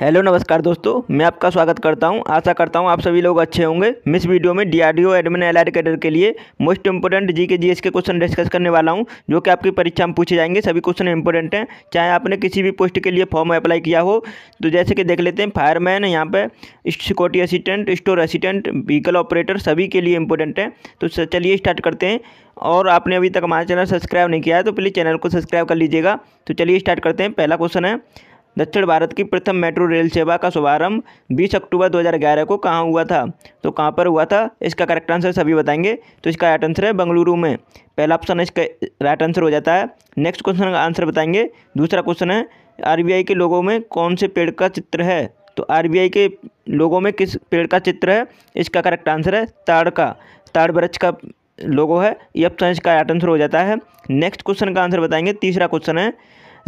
hello नमस्कार दोस्तों मैं आपका स्वागत करता हूं आशा करता हूं आप सभी लोग अच्छे होंगे मिस वीडियो में डीआरडीओ एडमिन एल कैडर के लिए मोस्ट इंपोर्टेंट जी के जीएस के क्वेश्चन डिस्कस करने वाला हूं जो कि आपकी परीक्षा में पूछे जाएंगे सभी क्वेश्चन इंपॉर्टेंट हैं चाहे आपने किसी भी पोस्ट के लिए फॉर्म अप्लाई किया हो तो जैसे कि देख लेते हैं फायरमैन यहाँ पर security assistant store assistant vehicle operator सभी के लिए इंपॉर्टेंट है तो चलिए स्टार्ट करते हैं और आपने अभी तक हमारा चैनल सब्सक्राइब नहीं किया है तो प्लीज़ चैनल को सब्सक्राइब कर लीजिएगा तो चलिए स्टार्ट करते हैं पहला क्वेश्चन है दक्षिण भारत की प्रथम मेट्रो रेल सेवा का शुभारंभ बीस अक्टूबर दो को कहाँ हुआ था तो कहाँ पर हुआ था इसका करेक्ट आंसर सभी बताएंगे तो इसका राइट आंसर है बंगलुरु में पहला ऑप्शन इसका राइट आंसर हो जाता है नेक्स्ट क्वेश्चन का आंसर बताएंगे दूसरा क्वेश्चन है आरबीआई के लोगों में कौन से पेड़ का चित्र है तो आरबीआई के लोगों में किस पेड़ का चित्र है इसका करेक्ट आंसर है ताड़ का ताड़ ब्रज का लोगो है ये ऑप्शन इसका राइट आंसर हो जाता है नेक्स्ट क्वेश्चन का आंसर बताएंगे तीसरा क्वेश्चन है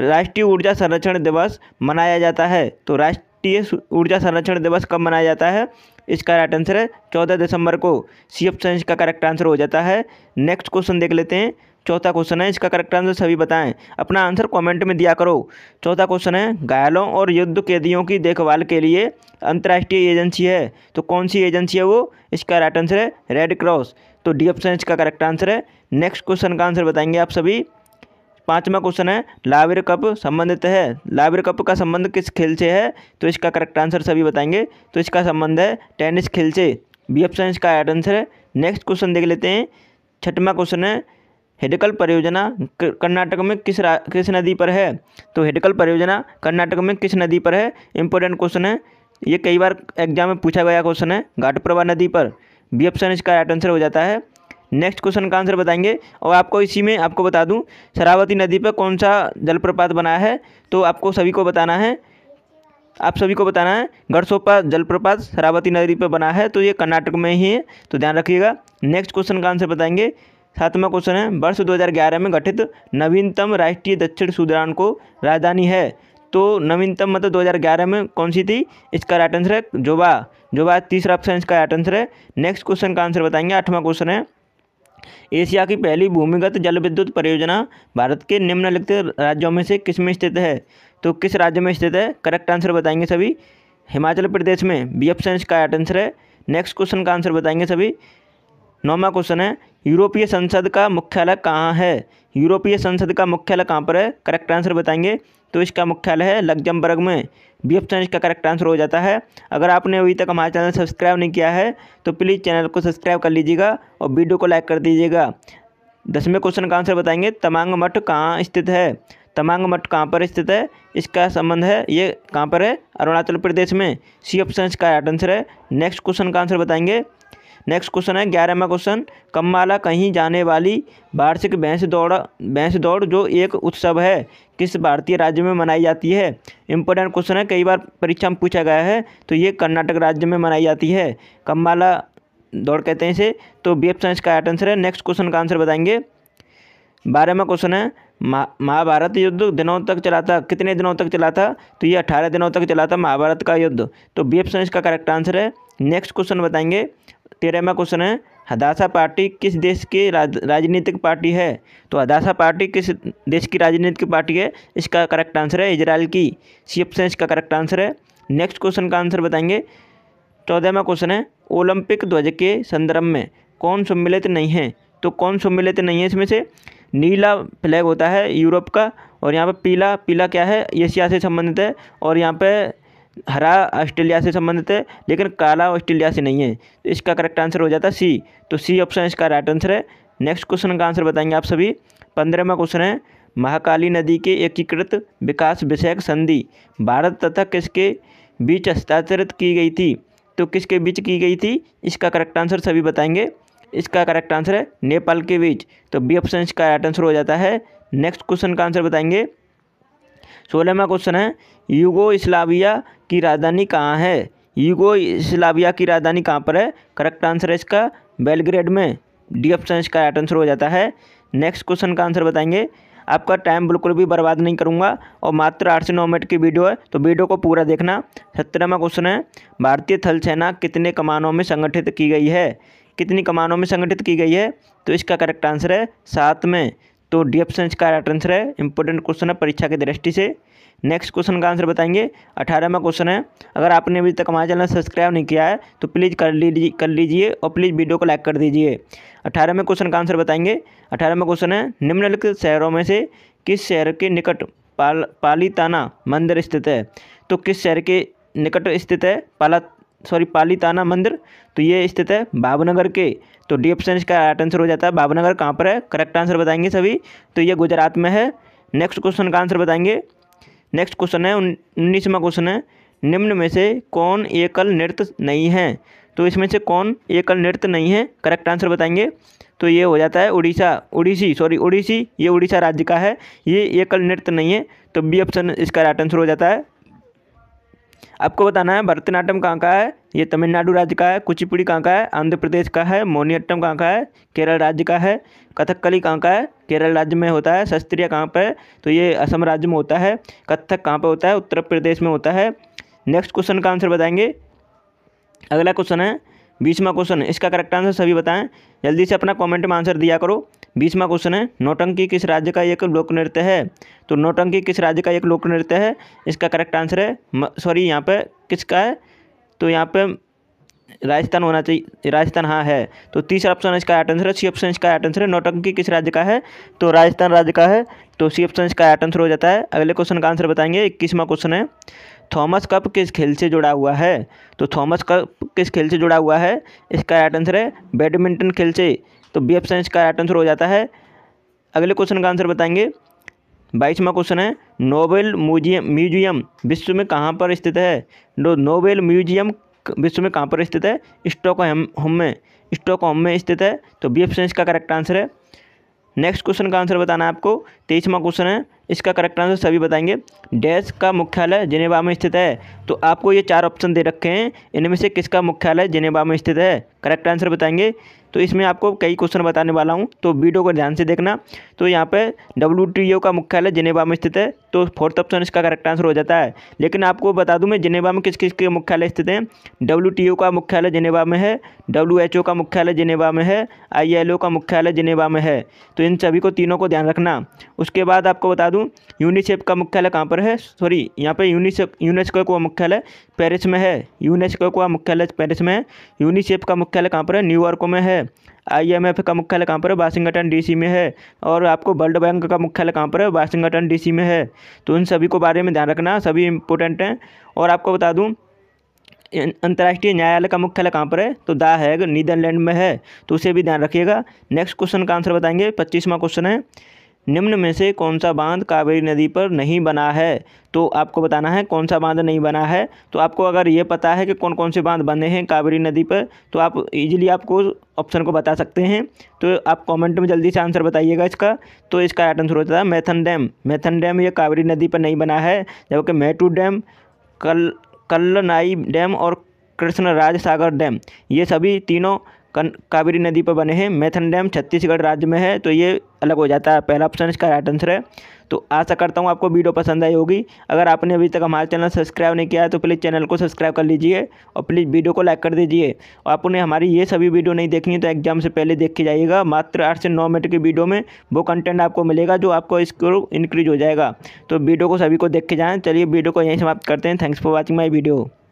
राष्ट्रीय ऊर्जा संरक्षण दिवस मनाया जाता है तो राष्ट्रीय ऊर्जा संरक्षण दिवस कब मनाया जाता है इसका राइट आंसर है चौदह दिसंबर को सी साइंस का करेक्ट आंसर हो जाता है नेक्स्ट क्वेश्चन देख लेते हैं चौथा क्वेश्चन है इसका करेक्ट आंसर सभी बताएं अपना आंसर कमेंट में दिया करो चौथा क्वेश्चन है घायलों और युद्ध कैदियों की देखभाल के लिए अंतर्राष्ट्रीय एजेंसी है तो कौन सी एजेंसी है वो इसका राइट आंसर है रेड क्रॉस तो डी ऑप्शन इसका करेक्ट आंसर है नेक्स्ट क्वेश्चन का आंसर बताएंगे आप सभी पाँचवा क्वेश्चन है लाविर कप संबंधित है लाविर कप का संबंध किस खेल से है तो इसका करेक्ट आंसर सभी बताएंगे तो इसका संबंध है टेनिस खेल से बी ऑप्शन इसका राइट आंसर है नेक्स्ट क्वेश्चन देख लेते हैं छठवा क्वेश्चन है हेडकल परियोजना कर्नाटक में किस रा किस नदी पर है तो हेडकल परियोजना कर्नाटक में किस नदी पर है इंपॉर्टेंट क्वेश्चन है ये कई बार एग्जाम में पूछा गया क्वेश्चन है घाटप्रभा नदी पर बी ऑप्शन इसका राइट आंसर हो जाता है नेक्स्ट क्वेश्चन का आंसर बताएंगे और आपको इसी में आपको बता दूं शरावती नदी पर कौन सा जलप्रपात बना है तो आपको सभी को बताना है आप सभी को बताना है गढ़सोपा जलप्रपात शरावती नदी पर बना है तो ये कर्नाटक में ही है तो ध्यान रखिएगा नेक्स्ट क्वेश्चन का आंसर बताएंगे सातवां क्वेश्चन है वर्ष दो में गठित नवीनतम राष्ट्रीय दक्षिण सुदरान को राजधानी है तो नवीनतम मतलब 2011 में कौन सी थी इसका राइट आंसर है जोबा जोबा तीसरा ऑप्शन इसका राइट आंसर है नेक्स्ट क्वेश्चन का आंसर बताएंगे आठवां क्वेश्चन है एशिया की पहली भूमिगत जल विद्युत परियोजना भारत के निम्नलिखित राज्यों में से किस में स्थित है तो किस राज्य में स्थित है करेक्ट आंसर बताएंगे सभी हिमाचल प्रदेश में बी ऑप्शन इसका राइट आंसर है नेक्स्ट क्वेश्चन का आंसर बताएंगे सभी नौवा क्वेश्चन है यूरोपीय संसद का मुख्यालय कहाँ है यूरोपीय संसद का मुख्यालय कहाँ पर है करेक्ट आंसर बताएंगे तो इसका मुख्यालय है लग्जमबर्ग में बी ऑप्शन इसका करेक्ट आंसर हो जाता है अगर आपने अभी तक हमारा चैनल सब्सक्राइब नहीं किया है तो प्लीज़ चैनल को सब्सक्राइब कर लीजिएगा और वीडियो को लाइक कर दीजिएगा दसवें क्वेश्चन का आंसर बताएंगे तमांग मठ कहाँ स्थित है तमांग मठ कहाँ पर स्थित है इसका संबंध है ये कहाँ पर है अरुणाचल प्रदेश में सी ऑप्शन इसका आंसर है नेक्स्ट क्वेश्चन का आंसर बताएंगे नेक्स्ट क्वेश्चन है ग्यारहवा क्वेश्चन कम्माला कहीं जाने वाली वार्षिक भैंस दौड़ भैंस दौड़ जो एक उत्सव है किस भारतीय राज्य में मनाई जाती है इंपॉर्टेंट क्वेश्चन है कई बार परीक्षा में पूछा गया है तो ये कर्नाटक राज्य में मनाई जाती है कम्माला दौड़ कहते हैं इसे तो बी एफ साइंस का आंसर है नेक्स्ट क्वेश्चन का आंसर बताएंगे बारहवा क्वेश्चन है महाभारत युद्ध दिनों तक चला था कितने दिनों तक चला था तो ये अठारह दिनों तक चला था महाभारत का युद्ध तो बी एफ साइंस का करेक्ट आंसर है नेक्स्ट क्वेश्चन बताएंगे तेरहवा क्वेश्चन है हदासा पार्टी किस देश की राज, राजनीतिक पार्टी है तो हदासा पार्टी किस देश की राजनीतिक पार्टी है इसका करेक्ट आंसर है इजराइल की शिप से इसका करेक्ट आंसर है नेक्स्ट क्वेश्चन का आंसर बताएंगे चौदहवा क्वेश्चन है ओलंपिक ध्वज के संदर्भ में कौन सम्मिलित नहीं है तो कौन सम्मिलित नहीं है इसमें से नीला फ्लैग होता है यूरोप का और यहाँ पर पीला पीला क्या है एशिया से संबंधित है और यहाँ पर हरा ऑस्ट्रेलिया से संबंधित है लेकिन काला ऑस्ट्रेलिया से नहीं है तो इसका करेक्ट आंसर हो जाता तो है सी तो सी ऑप्शन इसका राइट आंसर है नेक्स्ट क्वेश्चन का आंसर बताएंगे आप सभी पंद्रहवा क्वेश्चन है महाकाली नदी के एकीकृत विकास विषयक संधि भारत तथा किसके बीच हस्तांतरित की गई थी तो किसके बीच की गई थी इसका करेक्ट आंसर सभी बताएंगे इसका करेक्ट आंसर है नेपाल के बीच तो बी ऑप्शन इसका राइट आंसर हो जाता है नेक्स्ट क्वेश्चन का आंसर बताएंगे सोलहवा क्वेश्चन है युगो इस्लाविया की राजधानी कहाँ है यूगो स्लाविया की राजधानी कहाँ पर है करेक्ट आंसर है इसका बेलग्रेड में डी ऑप्शन इसका राइट आंसर हो जाता है नेक्स्ट क्वेश्चन का आंसर बताएंगे आपका टाइम बिल्कुल भी बर्बाद नहीं करूंगा और मात्र आठ से नौ मिनट की वीडियो है तो वीडियो को पूरा देखना सत्रहवा क्वेश्चन है भारतीय थल सेना कितने कमानों में संगठित की गई है कितनी कमानों में संगठित की गई है तो इसका करेक्ट आंसर है सात में तो डी ऑप्शन इसका राइट आंसर है इंपॉर्टेंट क्वेश्चन है परीक्षा की दृष्टि से नेक्स्ट क्वेश्चन का आंसर बताएंगे अठारहवा क्वेश्चन है अगर आपने अभी तक हमारे चैनल सब्सक्राइब नहीं किया है तो प्लीज़ कर लीजिए कर लीजिए और प्लीज़ वीडियो को लाइक कर दीजिए अठारहवें क्वेश्चन का आंसर बताएंगे अठारहवा क्वेश्चन है निम्नलिखित शहरों में से किस शहर के निकट पाल पालीताना मंदिर स्थित है तो किस शहर के निकट स्थित है पाला सॉरी पालीताना मंदिर तो ये स्थित है भावनगर के तो डी ऑप्शन इसका राइट आंसर हो जाता है बाबनगर कहाँ पर है करेक्ट आंसर बताएंगे सभी तो ये गुजरात में है नेक्स्ट क्वेश्चन का आंसर बताएंगे नेक्स्ट क्वेश्चन है उन्नीसवा क्वेश्चन है निम्न में से कौन एकल नृत्य नहीं है तो इसमें से कौन एकल नृत्य नहीं है करेक्ट आंसर बताएंगे तो ये हो जाता है उड़ीसा उड़ीसी सॉरी उड़ीसी ये उड़ीसा राज्य का है ये एकल नृत्य नहीं है तो बी ऑप्शन इसका राइट आंसर हो जाता है आपको बताना है भरतनाट्यम कहाँ का है ये तमिलनाडु राज्य का है कुचिपुड़ी कहाँ का है आंध्र प्रदेश का है मोनियट्टम कहाँ का है केरल राज्य का है कथकली कहाँ का है केरल राज्य में होता है शस्त्रीय कहाँ पर है तो ये असम राज्य में होता है कथक कहाँ पर होता है उत्तर प्रदेश में होता है नेक्स्ट क्वेश्चन का आंसर बताएंगे अगला क्वेश्चन है बीसवा क्वेश्चन इसका करेक्ट आंसर सभी बताएं जल्दी से अपना कमेंट में आंसर दिया करो बीसवा क्वेश्चन है नौटंकी किस राज्य का एक लोक नृत्य है तो नौटंकी किस राज्य का एक लोक नृत्य है इसका करेक्ट आंसर है सॉरी यहाँ पे किसका है तो यहाँ पे राजस्थान होना चाहिए राजस्थान हाँ है तो तीसरा ऑप्शन इसका एट आंसर है सी ऑप्शन इसका एट आंसर है नौटंकी किस राज्य का है तो राजस्थान राज्य का है तो सी ऑप्शन इसका एट आंसर हो जाता है अगले क्वेश्चन का आंसर बताएंगे इक्कीसवां क्वेश्चन है थॉमस कप किस खेल से जुड़ा हुआ है तो थॉमस कप किस खेल से जुड़ा हुआ है इसका एट आंसर है बैडमिंटन खेल से तो बी ऑप्शन इसका राइट आंसर हो जाता है अगले क्वेश्चन का आंसर बताएंगे बाईसवा क्वेश्चन है नोबेल म्यूजियम म्यूजियम विश्व में कहाँ पर स्थित है नो नोबेल म्यूजियम विश्व में कहाँ पर स्थित है स्टोक होम में होम में स्थित है तो बी ऑप्शन इसका करेक्ट आंसर है नेक्स्ट क्वेश्चन का आंसर बताना है आपको तेईसवा क्वेश्चन है इसका करेक्ट आंसर सभी बताएंगे डैश का मुख्यालय जिनेवा में स्थित है तो आपको ये चार ऑप्शन दे रखे हैं इनमें से किसका मुख्यालय जिनेवा में स्थित है करेक्ट आंसर बताएंगे तो इसमें आपको कई क्वेश्चन बताने वाला हूँ तो वीडियो को ध्यान से देखना तो यहाँ पर डब्ल्यू का मुख्यालय जिनेवा में स्थित है तो फोर्थ ऑप्शन इसका करेक्ट आंसर हो जाता है लेकिन आपको बता दूं मैं जिनेवा में किस किस के मुख्यालय स्थित हैं डब्ल्यू का मुख्यालय जिनेवा में है डब्ल्यू का मुख्यालय जिनेवा में है आई का मुख्यालय जिनेवा में है तो इन सभी को तीनों को ध्यान रखना उसके बाद आपको बता दूँ यूनिसेफ का मुख्यालय कहाँ पर है सॉरी यहाँ पर यूनिसेफ यूनेस्को का मुख्यालय पेरिस में है यूनेस्को का मुख्यालय पेरिस में है यूनिसेफ का मुख्यालय कहाँ पर है न्यूयॉर्क में है आईएमएफ का मुख्यालय कहाँ पर है वाशिंगटन डीसी में है और आपको वर्ल्ड बैंक का मुख्यालय कहाँ पर है वाशिंगटन डीसी में है तो इन सभी को बारे में ध्यान रखना सभी इंपॉर्टेंट हैं और आपको बता दूँ अंतर्राष्ट्रीय न्यायालय का मुख्यालय कहाँ पर है तो दा हैग नीदरलैंड में है तो उसे भी ध्यान रखिएगा नेक्स्ट क्वेश्चन का आंसर बताएंगे पच्चीसवां क्वेश्चन है निम्न में से कौन सा बांध कावेरी नदी पर नहीं बना है तो आपको बताना है कौन सा बांध नहीं बना है तो आपको अगर ये पता है कि कौन कौन से बांध बने हैं कावेरी नदी पर तो आप इजीली आपको ऑप्शन को बता सकते हैं तो आप कमेंट में जल्दी से आंसर बताइएगा इसका तो इसका राइट आंसर होता है मैथन डैम मैथन डैम यह कावेरी नदी पर नहीं बना है जबकि मैटू डैम कल कल्लनाई डैम और कृष्णराज सागर डैम ये सभी तीनों कन कावेरी नदी पर बने हैं मैथन डैम छत्तीसगढ़ राज्य में है तो ये अलग हो जाता है पहला ऑप्शन इसका राइट आंसर है तो आशा करता हूँ आपको वीडियो पसंद आई होगी अगर आपने अभी तक हमारे चैनल सब्सक्राइब नहीं किया है तो प्लीज़ चैनल को सब्सक्राइब कर लीजिए और प्लीज़ वीडियो को लाइक कर दीजिए और आपने हमारी ये सभी वीडियो नहीं देखनी है तो एग्जाम से पहले देख के जाइएगा मात्र आठ से नौ मिनट की वीडियो में वो कंटेंट आपको मिलेगा जो आपको इसको इंक्रीज हो जाएगा तो वीडियो को सभी को देख के जाएँ चलिए वीडियो को यहीं समाप्त करते हैं thanks for watching my video